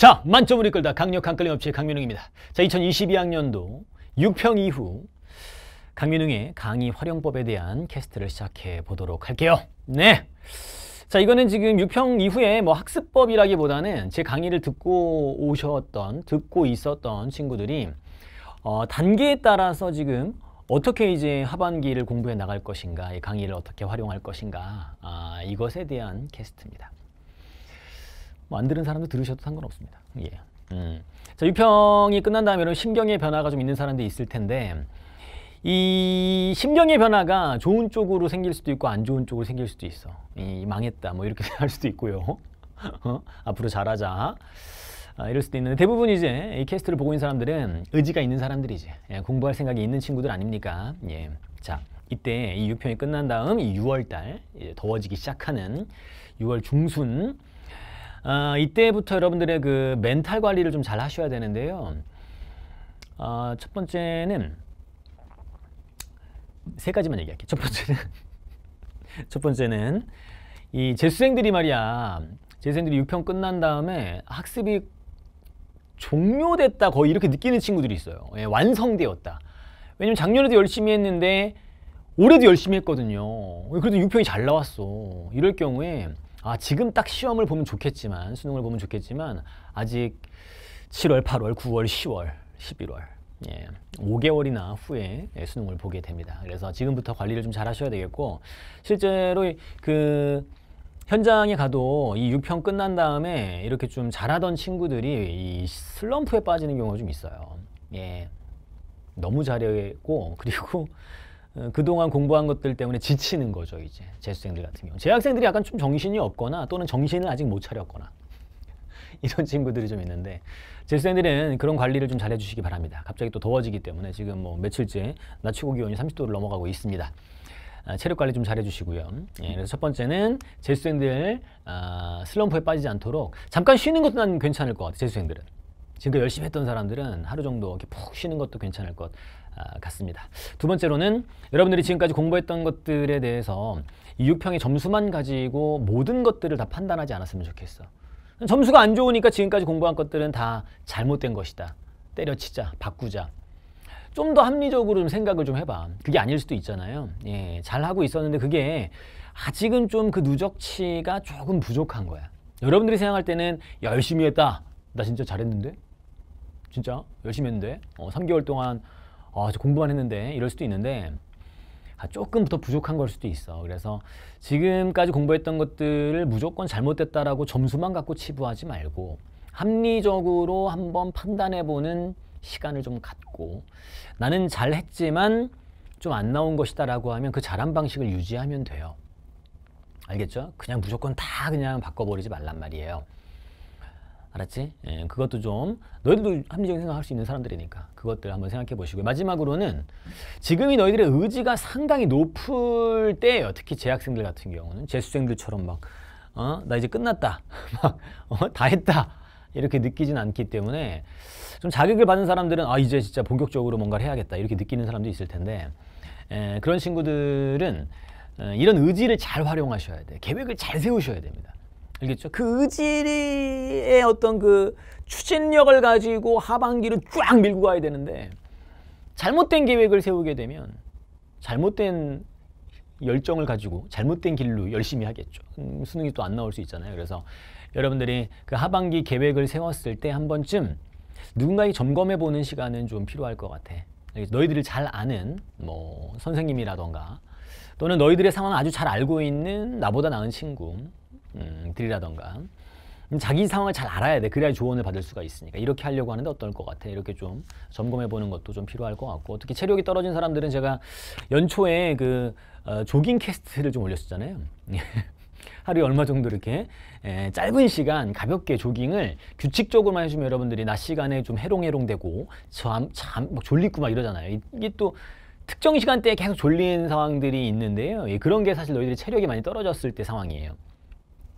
자, 만점을 이끌다 강력한 끌림업체 강민웅입니다. 자, 2022학년도 6평 이후 강민웅의 강의 활용법에 대한 캐스트를 시작해 보도록 할게요. 네. 자, 이거는 지금 6평 이후에 뭐 학습법이라기보다는 제 강의를 듣고 오셨던, 듣고 있었던 친구들이 어, 단계에 따라서 지금 어떻게 이제 하반기를 공부해 나갈 것인가, 이 강의를 어떻게 활용할 것인가, 아, 이것에 대한 캐스트입니다. 뭐안 들은 사람도 들으셔도 상관없습니다. 예. 음. 자, 유평이 끝난 다음에 여러분 경의 변화가 좀 있는 사람도 있을 텐데 이 신경의 변화가 좋은 쪽으로 생길 수도 있고 안 좋은 쪽으로 생길 수도 있어. 이 망했다 뭐 이렇게 할 수도 있고요. 어? 앞으로 잘하자. 아, 이럴 수도 있는데 대부분 이제 이 캐스트를 보고 있는 사람들은 의지가 있는 사람들이지 예, 공부할 생각이 있는 친구들 아닙니까? 예. 자 이때 이 6편이 끝난 다음 이 6월달 더워지기 시작하는 6월 중순 어, 이때부터 여러분들의 그 멘탈 관리를 좀 잘 하셔야 되는데요. 어, 첫 번째는 세 가지만 얘기할게요. 첫 번째는 첫 번째는 이 재수생들이 말이야 재수생들이 6평 끝난 다음에 학습이 종료됐다 거의 이렇게 느끼는 친구들이 있어요. 예, 완성되었다. 왜냐면 작년에도 열심히 했는데 올해도 열심히 했거든요. 그래도 6평이 잘 나왔어. 이럴 경우에 아 지금 딱 시험을 보면 좋겠지만 수능을 보면 좋겠지만 아직 7월, 8월, 9월, 10월, 11월 예, 5개월이나 후에 예, 수능을 보게 됩니다. 그래서 지금부터 관리를 좀 잘 하셔야 되겠고 실제로 그 현장에 가도 이 6평 끝난 다음에 이렇게 좀 잘하던 친구들이 이 슬럼프에 빠지는 경우가 좀 있어요. 예. 너무 잘했고 그리고 어, 그동안 공부한 것들 때문에 지치는 거죠 이제 재수생들 같은 경우 재학생들이 약간 좀 정신이 없거나 또는 정신을 아직 못 차렸거나 이런 친구들이 좀 있는데 재수생들은 그런 관리를 좀 잘해주시기 바랍니다 갑자기 또 더워지기 때문에 지금 뭐 며칠째 낮 최고 기온이 30도를 넘어가고 있습니다 아, 체력 관리 좀 잘해주시고요 예, 그래서 첫 번째는 재수생들 아, 슬럼프에 빠지지 않도록 잠깐 쉬는 것도 난 괜찮을 것 같아요 재수생들은 지금 열심히 했던 사람들은 하루 정도 이렇게 푹 쉬는 것도 괜찮을 것 아, 같습니다. 두 번째로는 여러분들이 지금까지 공부했던 것들에 대해서 이유평의 점수만 가지고 모든 것들을 다 판단하지 않았으면 좋겠어. 점수가 안 좋으니까 지금까지 공부한 것들은 다 잘못된 것이다. 때려치자, 바꾸자. 좀 더 합리적으로 좀 생각을 좀 해봐. 그게 아닐 수도 있잖아요. 예, 잘 하고 있었는데 그게 아직은 좀 그 누적치가 조금 부족한 거야. 여러분들이 생각할 때는 열심히 했다. 나 진짜 잘했는데? 진짜 열심히 했는데? 어, 3개월 동안 어, 공부만 했는데 이럴 수도 있는데 아, 조금 더 부족한 걸 수도 있어. 그래서 지금까지 공부했던 것들을 무조건 잘못됐다라고 점수만 갖고 치부하지 말고 합리적으로 한번 판단해보는 시간을 좀 갖고 나는 잘했지만 좀 안 나온 것이다라고 하면 그 잘한 방식을 유지하면 돼요. 알겠죠? 그냥 무조건 다 그냥 바꿔버리지 말란 말이에요. 알았지? 예, 그것도 좀 너희들도 합리적인 생각할 수 있는 사람들이니까 그것들 한번 생각해 보시고요. 마지막으로는 지금이 너희들의 의지가 상당히 높을 때예요. 특히 재학생들 같은 경우는 재수생들처럼 막 어? 나 이제 끝났다. 막 어? 다 했다. 이렇게 느끼진 않기 때문에 좀 자극을 받은 사람들은 아 이제 진짜 본격적으로 뭔가를 해야겠다 이렇게 느끼는 사람도 있을 텐데 에, 예, 그런 친구들은 에, 어, 이런 의지를 잘 활용하셔야 돼. 계획을 잘 세우셔야 됩니다. 알겠죠? 그 의지의 어떤 그 추진력을 가지고 하반기를 쫙 밀고 가야 되는데 잘못된 계획을 세우게 되면 잘못된 열정을 가지고 잘못된 길로 열심히 하겠죠. 음, 수능이 또 안 나올 수 있잖아요. 그래서 여러분들이 그 하반기 계획을 세웠을 때 한 번쯤 누군가의 점검해 보는 시간은 좀 필요할 것 같아. 너희들을 잘 아는 뭐 선생님이라던가 또는 너희들의 상황을 아주 잘 알고 있는 나보다 나은 친구 음, 드리라던가 자기 상황을 잘 알아야 돼. 그래야 조언을 받을 수가 있으니까. 이렇게 하려고 하는데 어떨 것 같아? 이렇게 좀 점검해 보는 것도 좀 필요할 것 같고. 특히 체력이 떨어진 사람들은 제가 연초에 그 어, 조깅 캐스트를 좀 올렸었잖아요. 하루에 얼마 정도 이렇게 에, 예, 짧은 시간 가볍게 조깅을 규칙적으로만 해주면 여러분들이 낮 시간에 좀 해롱해롱되고 참참 졸리고 막 이러잖아요. 이게 또 특정 시간대에 계속 졸린 상황들이 있는데요. 예, 그런 게 사실 너희들이 체력이 많이 떨어졌을 때 상황이에요.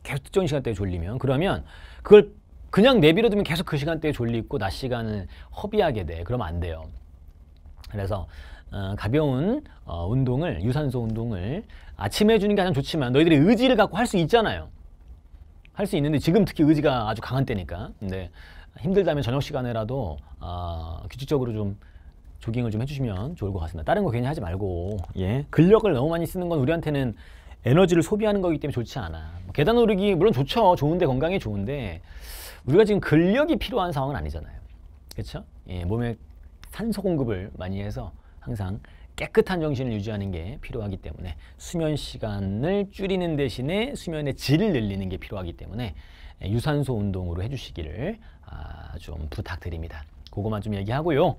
계속 특정 시간대에 졸리면 그러면 그걸 그냥 내비려두면 계속 그 시간대에 졸리고 낮시간을 허비하게 돼. 그러면 안 돼요. 그래서 어, 가벼운 어, 운동을 유산소 운동을 아침에 해주는 게 가장 좋지만 너희들이 의지를 갖고 할 수 있잖아요. 할 수 있는데 지금 특히 의지가 아주 강한 때니까. 근데 힘들다면 저녁 시간에라도 어, 규칙적으로 좀 조깅을 좀 해주시면 좋을 것 같습니다. 다른 거 괜히 하지 말고 예 근력을 너무 많이 쓰는 건 우리한테는 에너지를 소비하는 거기 때문에 좋지 않아. 뭐 계단 오르기 물론 좋죠. 좋은데 건강에 좋은데 우리가 지금 근력이 필요한 상황은 아니잖아요. 그렇죠? 예, 몸에 산소 공급을 많이 해서 항상 깨끗한 정신을 유지하는 게 필요하기 때문에 수면 시간을 줄이는 대신에 수면의 질을 늘리는 게 필요하기 때문에 예, 유산소 운동으로 해주시기를 아, 좀 부탁드립니다. 그거만 좀 얘기하고요.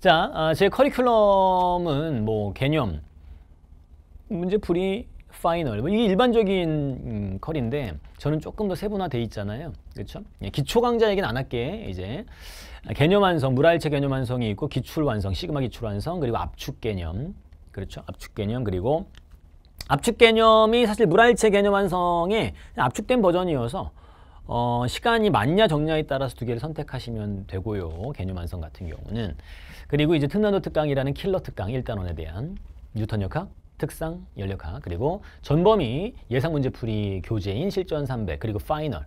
자, 아, 제 커리큘럼은 뭐 개념, 문제풀이, 파이널 뭐 이게 일반적인 음, 컬인데 저는 조금 더 세분화돼 있잖아요 그렇죠 예, 기초 강좌 얘기는 안 할게 이제 개념 완성 물알체 개념 완성이 있고 기출 완성 시그마 기출 완성 그리고 압축 개념 그렇죠 압축 개념 그리고 압축 개념이 사실 물알체 개념 완성의 압축된 버전이어서 어, 시간이 맞냐 적냐에 따라서 두 개를 선택하시면 되고요. 개념 완성 같은 경우는. 그리고 이제 특난도 특강이라는 킬러 특강 1단원에 대한 뉴턴 역학 특성 연력학, 그리고 전범위, 예상 문제풀이, 교재인, 실전 300, 그리고 파이널.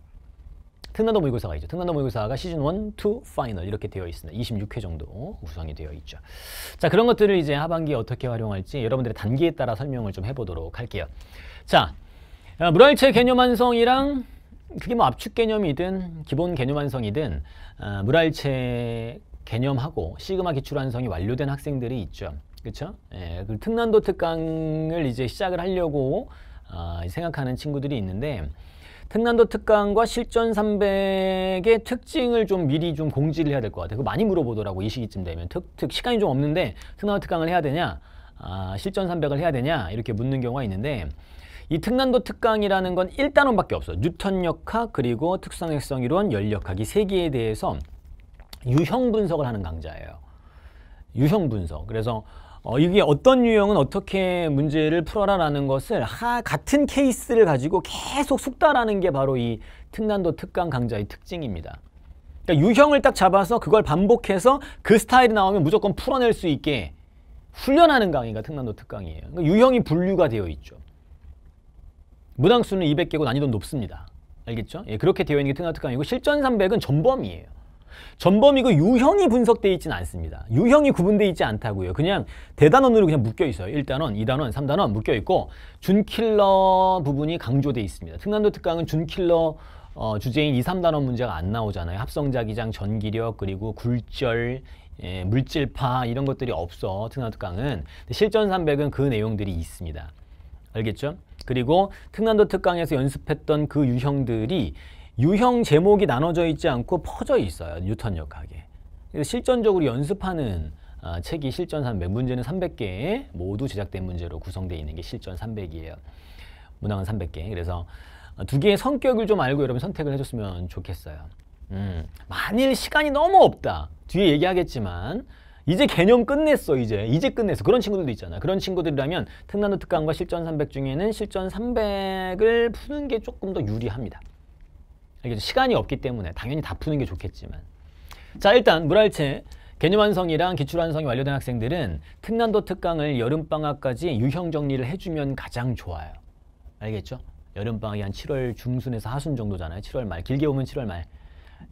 특난도 모의고사가 있죠. 특난도 모의고사가 시즌 1, 2, 파이널 이렇게 되어 있습니다. 26회 정도 구성이 되어 있죠. 자, 그런 것들을 이제 하반기에 어떻게 활용할지 여러분들의 단계에 따라 설명을 좀 해보도록 할게요. 자, 어, 물활체 개념 완성이랑 그게 뭐 압축 개념이든 기본 개념 완성이든 어, 물활체 개념하고 시그마 기출 완성이 완료된 학생들이 있죠. 그렇죠? 예, 그 특난도 특강을 이제 시작을 하려고 어, 생각하는 친구들이 있는데 특난도 특강과 실전 300의 특징을 좀 미리 좀 공지를 해야 될 것 같아요. 그 많이 물어보더라고 이 시기쯤 되면 특, 특 시간이 좀 없는데 특난도 특강을 해야 되냐, 아, 실전 300을 해야 되냐 이렇게 묻는 경우가 있는데 이 특난도 특강이라는 건 1단원밖에 없어. 뉴턴 역학 그리고 특성핵성 이론, 열역학 이세 개에 대해서 유형 분석을 하는 강좌예요. 유형 분석. 그래서 어, 이게 어떤 유형은 어떻게 문제를 풀어라라는 것을 하, 같은 케이스를 가지고 계속 숙다라는 게 바로 이 특난도 특강 강좌의 특징입니다. 그러니까 유형을 딱 잡아서 그걸 반복해서 그 스타일이 나오면 무조건 풀어낼 수 있게 훈련하는 강의가 특난도 특강이에요. 그러니까 유형이 분류가 되어 있죠. 문항수는 200개고 난이도 높습니다. 알겠죠? 예, 그렇게 되어 있는 게 특난도 특강이고 실전 300은 전범이에요. 전범이고 그 유형이 분석되어 있지는 않습니다. 유형이 구분돼 있지 않다고요. 그냥 대단원으로 그냥 묶여 있어요. 1단원, 2단원, 3단원 묶여 있고 준킬러 부분이 강조돼 있습니다. 특난도 특강은 준킬러 어, 주제인 2, 3단원 문제가 안 나오잖아요. 합성자 기장, 전기력, 그리고 굴절, 예, 물질파 이런 것들이 없어. 특난도 특강은 실전 300은 그 내용들이 있습니다. 알겠죠? 그리고 특난도 특강에서 연습했던 그 유형들이 유형 제목이 나눠져 있지 않고 퍼져 있어요. 뉴턴 역학에. 실전적으로 연습하는 아, 책이 실전 300, 문제는 300개 모두 제작된 문제로 구성되어 있는 게 실전 300이에요. 문항은 300개. 그래서 어, 두 개의 성격을 좀 알고 여러분 선택을 해줬으면 좋겠어요. 음, 만일 시간이 너무 없다. 뒤에 얘기하겠지만 이제 개념 끝냈어 이제 이제 끝냈어 그런 친구들도 있잖아 그런 친구들이라면 특난도 특강과 실전 300 중에는 실전 300을 푸는 게 조금 더 유리합니다 이게 시간이 없기 때문에 당연히 다 푸는 게 좋겠지만 자 일단 물알체 개념 완성이랑 기출 완성이 완료된 학생들은 특난도 특강을 여름방학까지 유형 정리를 해주면 가장 좋아요. 알겠죠? 여름방학이 한 7월 중순에서 하순 정도잖아요. 7월 말, 길게 오면 7월 말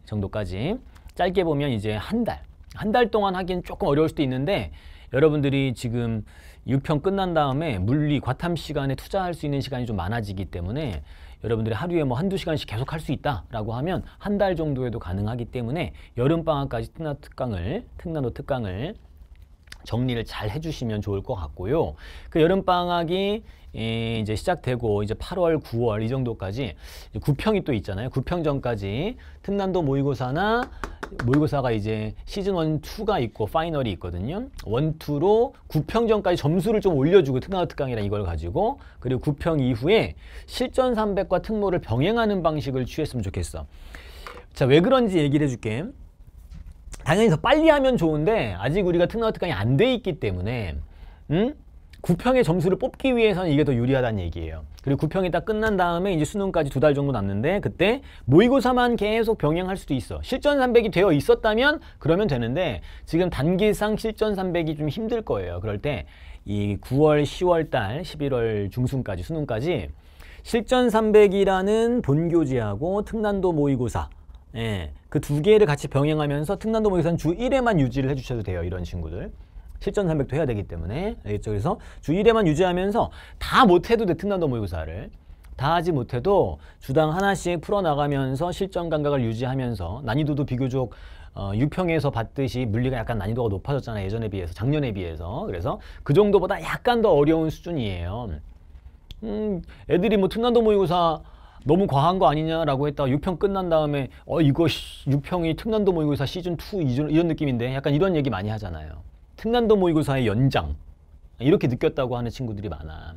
정도까지. 짧게 보면 이제 한 달, 한 달 동안 하기엔 조금 어려울 수도 있는데 여러분들이 지금 6편 끝난 다음에 물리 과탐 시간에 투자할 수 있는 시간이 좀 많아지기 때문에 여러분들이 하루에 뭐 한두 시간씩 계속 할 수 있다라고 하면 한 달 정도에도 가능하기 때문에 여름방학까지 특강을 특강을 정리를 잘 해주시면 좋을 것 같고요. 그 여름방학이 이제 시작되고 이제 8월, 9월 이 정도까지 구평이 또 있잖아요. 구평 전까지 특난도 모의고사나 모의고사가 이제 시즌 1, 2가 있고 파이널이 있거든요. 1, 2로 구평 전까지 점수를 좀 올려주고 특강화 특강이라 이걸 가지고 그리고 구평 이후에 실전 300과 특모를 병행하는 방식을 취했으면 좋겠어. 자, 왜 그런지 얘기를 해줄게. 당연히 더 빨리 하면 좋은데 아직 우리가 특허특까이안 돼 있기 때문에 음? 구평의 점수를 뽑기 위해서는 이게 더 유리하다는 얘기예요. 그리고 구평이 딱 끝난 다음에 이제 수능까지 두 달 정도 남는데 그때 모의고사만 계속 병행할 수도 있어. 실전 300이 되어 있었다면 그러면 되는데 지금 단기상 실전 300이 좀 힘들 거예요. 그럴 때 이 9월, 10월 달, 11월 중순까지 수능까지 실전 300이라는 본교재하고 특난도 모의고사 예, 그 두 개를 같이 병행하면서 특난도 모의고사는 주 1회만 유지를 해주셔도 돼요. 이런 친구들. 실전 300도 해야 되기 때문에 알겠죠? 그래서 주 1회만 유지하면서 다 못해도 돼 특난도 모의고사를 다 하지 못해도 주당 하나씩 풀어나가면서 실전 감각을 유지하면서 난이도도 비교적 어, 6평에서 봤듯이 물리가 약간 난이도가 높아졌잖아요. 예전에 비해서, 작년에 비해서. 그래서 그 정도보다 약간 더 어려운 수준이에요. 음, 애들이 뭐 특난도 모의고사 너무 과한 거 아니냐라고 했다가 6평 끝난 다음에 어 이거 6평이 특난도 모의고사 시즌2 이런 느낌인데 약간 이런 얘기 많이 하잖아요. 특난도 모의고사의 연장 이렇게 느꼈다고 하는 친구들이 많아.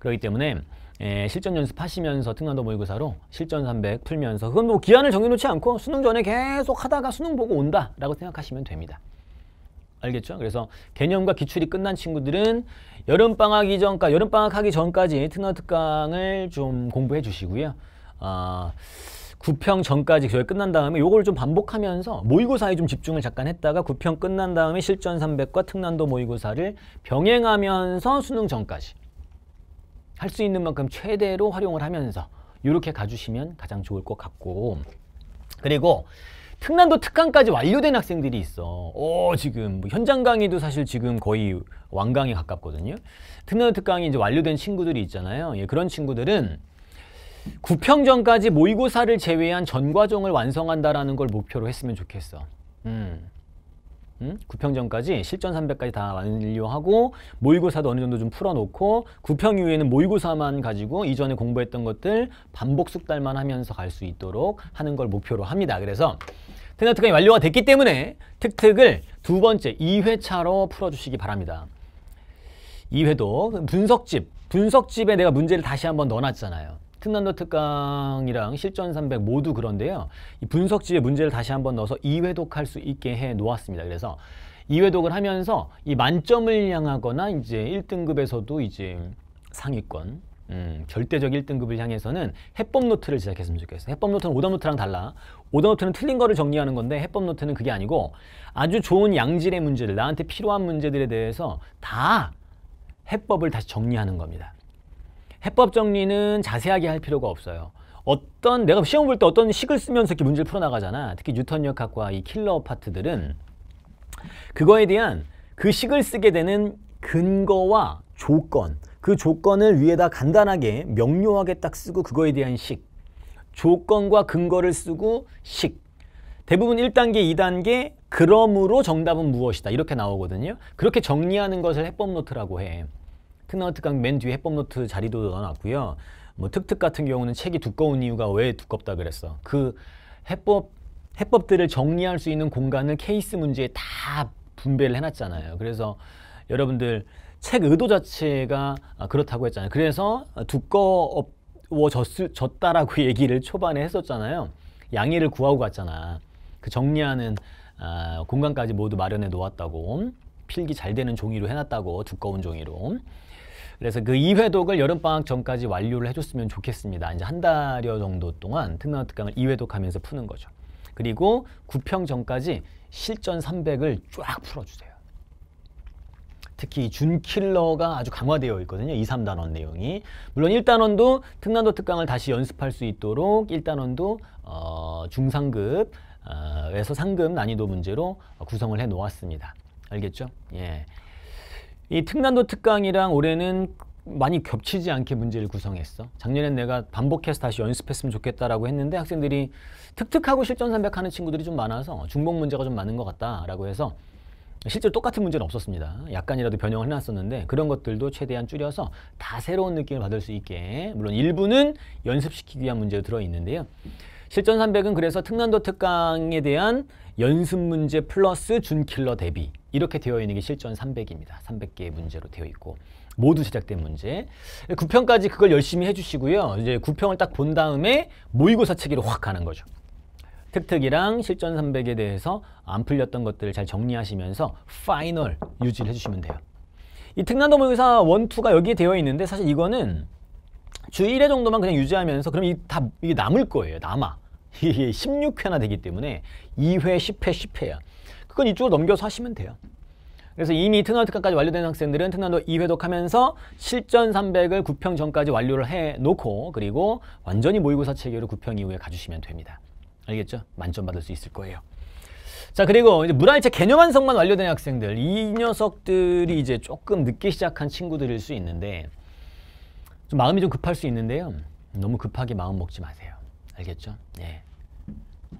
그렇기 때문에 예, 실전 연습하시면서 특난도 모의고사로 실전 300 풀면서 그건 뭐 기한을 정해놓지 않고 수능 전에 계속 하다가 수능 보고 온다라고 생각하시면 됩니다. 알겠죠? 그래서 개념과 기출이 끝난 친구들은 여름방학 이전까 그러니까 여름방학 하기 전까지 특강특강을 좀 공부해 주시고요. 아, 구평 전까지 교회 끝난 다음에 요걸 좀 반복하면서 모의고사에 좀 집중을 잠깐 했다가 9평 끝난 다음에 실전 300과 특난도 모의고사를 병행하면서 수능 전까지 할 수 있는 만큼 최대로 활용을 하면서 이렇게 가주시면 가장 좋을 것 같고 그리고 특난도 특강까지 완료된 학생들이 있어. 어, 지금 뭐 현장 강의도 사실 지금 거의 완강에 가깝거든요. 특난도 특강이 이제 완료된 친구들이 있잖아요. 예, 그런 친구들은 구평전까지 모의고사를 제외한 전 과정을 완성한다라는 걸 목표로 했으면 좋겠어. 음. 구평전까지 실전 300까지 다 완료하고 모의고사도 어느 정도 좀 풀어놓고 구평 이후에는 모의고사만 가지고 이전에 공부했던 것들 반복 숙달만 하면서 갈 수 있도록 하는 걸 목표로 합니다. 그래서 테너 특강이 완료가 됐기 때문에 특특을 두 번째 2회차로 풀어주시기 바랍니다. 2회도 분석집, 분석집에 내가 문제를 다시 한번 넣어놨잖아요. 특난도 특강이랑 실전 300 모두 그런데요. 이 분석지에 문제를 다시 한번 넣어서 2회독할 수 있게 해 놓았습니다. 그래서 2회독을 하면서 이 만점을 향하거나 이제 1등급에서도 이제 상위권 음, 절대적 1등급을 향해서는 해법 노트를 제작했으면 좋겠어요. 해법 노트는 오답 노트랑 달라. 오답 노트는 틀린 거를 정리하는 건데 해법 노트는 그게 아니고 아주 좋은 양질의 문제들, 나한테 필요한 문제들에 대해서 다 해법을 다시 정리하는 겁니다. 해법 정리는 자세하게 할 필요가 없어요. 어떤 내가 시험 볼 때 어떤 식을 쓰면서 이렇게 문제를 풀어나가잖아. 특히 뉴턴 역학과 이 킬러 파트들은 그거에 대한 그 식을 쓰게 되는 근거와 조건 그 조건을 위에다 간단하게 명료하게 딱 쓰고 그거에 대한 식 조건과 근거를 쓰고 식 대부분 1단계, 2단계 그러므로 정답은 무엇이다 이렇게 나오거든요. 그렇게 정리하는 것을 해법노트라고 해. 큰아트 강맨 뒤에 해법노트 자리도 넣어놨고요. 뭐 특특 같은 경우는 책이 두꺼운 이유가 왜 두껍다 그랬어. 그 해법, 해법들을 정리할 수 있는 공간을 케이스 문제에 다 분배를 해놨잖아요. 그래서 여러분들 책 의도 자체가 아, 그렇다고 했잖아요. 그래서 두꺼워졌다라고 얘기를 초반에 했었잖아요. 양해를 구하고 갔잖아. 그 정리하는 아, 공간까지 모두 마련해 놓았다고. 필기 잘 되는 종이로 해놨다고 두꺼운 종이로 그래서 그 2회독을 여름방학 전까지 완료를 해줬으면 좋겠습니다. 이제 한 달여 정도 동안 특강 특강을 2회독 하면서 푸는 거죠. 그리고 구평 전까지 실전 300을 쫙 풀어주세요. 특히 준킬러가 아주 강화되어 있거든요. 2, 3단원 내용이. 물론 1단원도 특난도 특강을 다시 연습할 수 있도록 1단원도 어, 중상급 어, 에서 상금 난이도 문제로 구성을 해 놓았습니다. 알겠죠? 예. 이 특난도 특강이랑 올해는 많이 겹치지 않게 문제를 구성했어. 작년엔 내가 반복해서 다시 연습했으면 좋겠다라고 했는데 학생들이 특특하고 실전 삼백하는 친구들이 좀 많아서 중복 문제가 좀 많은 것 같다라고 해서 실제로 똑같은 문제는 없었습니다. 약간이라도 변형을 해놨었는데 그런 것들도 최대한 줄여서 다 새로운 느낌을 받을 수 있게 물론 일부는 연습시키기 위한 문제도 들어있는데요. 실전 3 0 0은 그래서 특난도 특강에 대한 연습 문제 플러스 준킬러 대비 이렇게 되어 있는 게 실전 300입니다. 300개의 문제로 되어 있고 모두 제작된 문제. 9평까지 그걸 열심히 해주시고요. 이제 9평을딱 본 다음에 모의고사 체계로 확 가는 거죠. 특특이랑 실전 300에 대해서 안 풀렸던 것들을 잘 정리하시면서 파이널 유지를 해주시면 돼요. 이 특난도 모의고사 1, 2가 여기에 되어 있는데 사실 이거는 주 1회 정도만 그냥 유지하면서 그럼 이다 이게 남을 거예요. 남아. 이게 16회나 되기 때문에 2회, 10회, 10회야. 그건 이쪽으로 넘겨서 하시면 돼요. 그래서 이미 특난 특강까지 완료된 학생들은 특난도 2회독하면서 실전 300을 9평 전까지 완료를 해놓고 그리고 완전히 모의고사 체계로 9평 이후에 가주시면 됩니다. 알겠죠? 만점 받을 수 있을 거예요. 자 그리고 이제 물화일체 개념 완성만 완료된 학생들 이 녀석들이 이제 조금 늦게 시작한 친구들일 수 있는데 좀 마음이 좀 급할 수 있는데요. 너무 급하게 마음 먹지 마세요. 알겠죠? 예.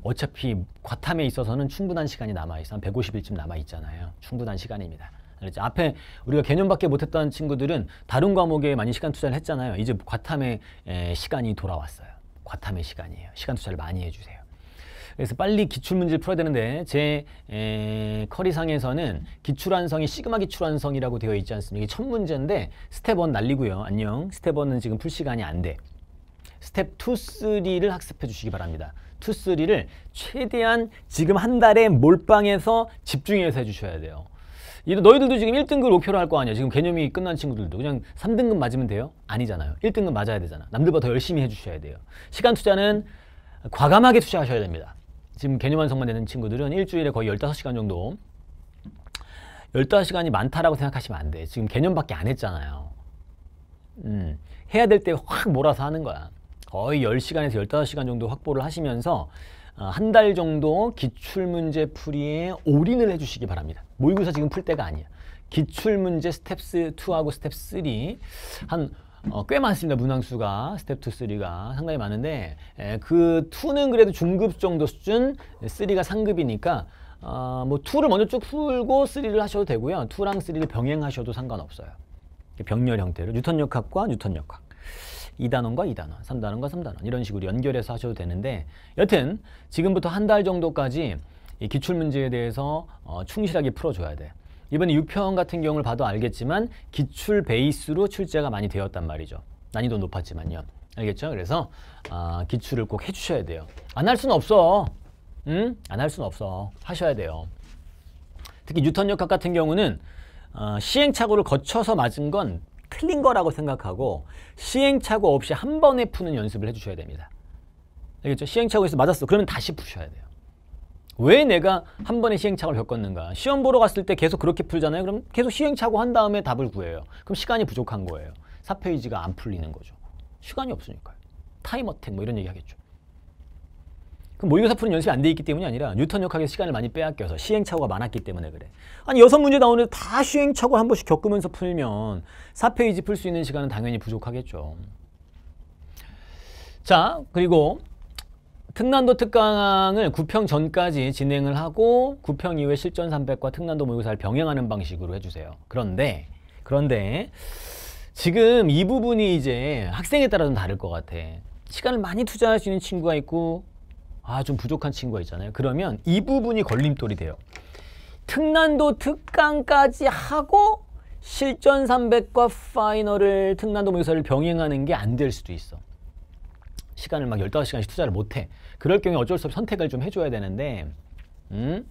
어차피 과탐에 있어서는 충분한 시간이 남아있어. 한 150일쯤 남아있잖아요. 충분한 시간입니다. 그렇죠. 앞에 우리가 개념밖에 못했던 친구들은 다른 과목에 많이 시간 투자를 했잖아요. 이제 과탐의 에, 시간이 돌아왔어요. 과탐의 시간이에요. 시간 투자를 많이 해주세요. 그래서 빨리 기출문제를 풀어야 되는데 제 에, 커리상에서는 기출완성이 시그마 기출완성이라고 되어 있지 않습니까? 이게 첫 문제인데 스텝 1 날리고요. 안녕. 스텝 1은 지금 풀 시간이 안 돼. 스텝 2, 3를 학습해 주시기 바랍니다. 투쓰리를 최대한 지금 한 달에 몰빵해서 집중해서 해주셔야 돼요. 너희들도 지금 1등급 목표로 할 거 아니야. 지금 개념이 끝난 친구들도 그냥 3등급 맞으면 돼요? 아니잖아요. 1등급 맞아야 되잖아. 남들보다 더 열심히 해주셔야 돼요. 시간 투자는 과감하게 투자하셔야 됩니다. 지금 개념 완성만 되는 친구들은 일주일에 거의 15시간 정도 15시간이 많다라고 생각하시면 안 돼. 지금 개념밖에 안 했잖아요. 음, 해야 될 때 확 몰아서 하는 거야. 거의 10시간에서 15시간 정도 확보를 하시면서 어, 한 달 정도 기출문제 풀이에 올인을 해주시기 바랍니다. 모의고사 지금 풀 때가 아니야. 기출문제 스텝 2하고 스텝 3한 어, 꽤 많습니다. 문항수가 스텝 2, 3가 상당히 많은데 에, 예, 그 2는 그래도 중급 정도 수준, 3가 상급이니까 어, 뭐 2를 먼저 쭉 풀고 3를 하셔도 되고요. 2랑 3를 병행하셔도 상관없어요. 병렬 형태로 뉴턴 역학과 뉴턴 역학. 2단원과 2단원, 3단원과 3단원 이런 식으로 연결해서 하셔도 되는데 여튼 지금부터 한 달 정도까지 이 기출문제에 대해서 어, 충실하게 풀어줘야 돼. 이번에 6편 같은 경우를 봐도 알겠지만 기출 베이스로 출제가 많이 되었단 말이죠. 난이도 높았지만요. 알겠죠? 그래서 아, 기출을 꼭 해주셔야 돼요. 안 할 수는 없어. 응? 안할 수는 없어. 하셔야 돼요. 특히 뉴턴 역학 같은 경우는 어, 시행착오를 거쳐서 맞은 건 틀린 거라고 생각하고 시행착오 없이 한 번에 푸는 연습을 해주셔야 됩니다. 알겠죠? 시행착오에서 맞았어. 그러면 다시 푸셔야 돼요. 왜 내가 한 번에 시행착오를 겪었는가? 시험 보러 갔을 때 계속 그렇게 풀잖아요. 그럼 계속 시행착오 한 다음에 답을 구해요. 그럼 시간이 부족한 거예요. 4페이지가 안 풀리는 거죠. 시간이 없으니까요. 타임 어택 뭐 이런 얘기 하겠죠. 그 모의고사 푸는 연습이 안 돼 있기 때문이 아니라 뉴턴 역학에 시간을 많이 빼앗겨서 시행착오가 많았기 때문에 그래. 아니 여섯 문제 나오는데 다 시행착오 한 번씩 겪으면서 풀면 4페이지 풀 수 있는 시간은 당연히 부족하겠죠. 자 그리고 특난도 특강을 구평 전까지 진행을 하고 구평 이후에 실전 300과 특난도 모의고사를 병행하는 방식으로 해주세요. 그런데 그런데 지금 이 부분이 이제 학생에 따라 좀 다를 것 같아. 시간을 많이 투자할 수 있는 친구가 있고 아, 좀 부족한 친구가 있잖아요. 그러면 이 부분이 걸림돌이 돼요. 특난도 특강까지 하고 실전 300과 파이널을 특난도 모의사를 병행하는 게 안 될 수도 있어. 시간을 막 15시간씩 투자를 못해. 그럴 경우에 어쩔 수 없이 선택을 좀 해줘야 되는데 음?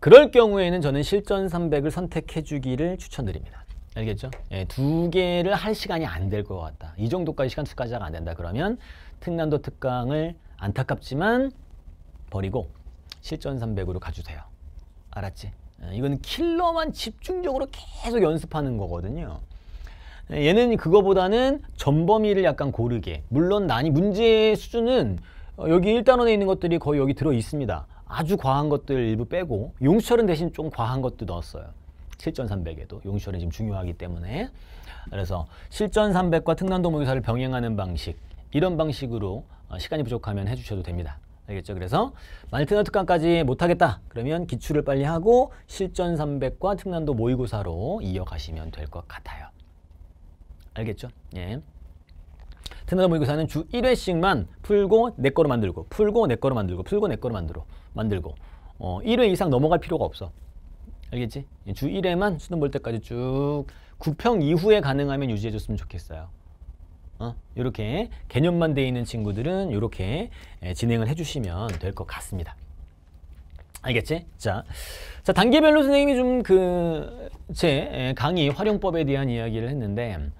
그럴 경우에는 저는 실전 300을 선택해주기를 추천드립니다. 알겠죠? 예, 두 개를 할 시간이 안 될 것 같다. 이 정도까지 시간 투자가 안 된다. 그러면 특난도 특강을 안타깝지만 버리고 실전 300으로 가주세요. 알았지? 예, 이건 킬러만 집중적으로 계속 연습하는 거거든요. 예, 얘는 그거보다는 전범위를 약간 고르게 물론 난이 문제의 수준은 어, 여기 1단원에 있는 것들이 거의 여기 들어 있습니다. 아주 과한 것들 일부 빼고 용철은 대신 좀 과한 것도 넣었어요. 실전 3 0 0에도 용철이 지금 중요하기 때문에 그래서 실전 300과 특난도 모의사를 병행하는 방식 이런 방식으로 어, 시간이 부족하면 해주셔도 됩니다. 알겠죠? 그래서 말특강 특강까지 못하겠다. 그러면 기출을 빨리 하고 실전 300과 특난도 모의고사로 이어가시면 될 것 같아요. 알겠죠? 예. 특난도 모의고사는 주 1회씩만 풀고 내 거로 만들고 풀고 내 거로 만들고 풀고 내 거로 만들고 만들고 어, 1회 이상 넘어갈 필요가 없어. 알겠지? 예, 주 1회만 수능 볼 때까지 쭉 9평 이후에 가능하면 유지해줬으면 좋겠어요. 이렇게 어? 개념만 돼 있는 친구들은 이렇게 예, 진행을 해주시면 될 것 같습니다. 알겠지? 자, 자 단계별로 선생님이 좀 그제 예, 강의 활용법에 대한 이야기를 했는데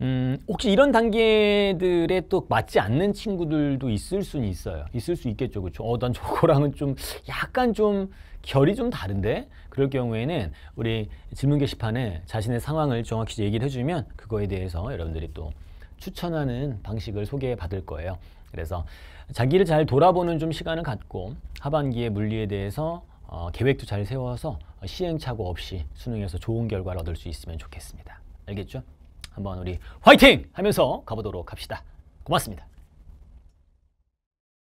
음, 혹시 이런 단계들에 또 맞지 않는 친구들도 있을 수는 있어요. 있을 수 있겠죠. 그렇죠? 어, 난 저거랑은 좀 약간 좀 결이 좀 다른데? 그럴 경우에는 우리 질문 게시판에 자신의 상황을 정확히 얘기를 해주면 그거에 대해서 여러분들이 또 추천하는 방식을 소개받을 거예요. 그래서 자기를 잘 돌아보는 좀 시간을 갖고 하반기에 물리에 대해서 어, 계획도 잘 세워서 시행착오 없이 수능에서 좋은 결과를 얻을 수 있으면 좋겠습니다. 알겠죠? 한번 우리 화이팅! 하면서 가보도록 합시다. 고맙습니다.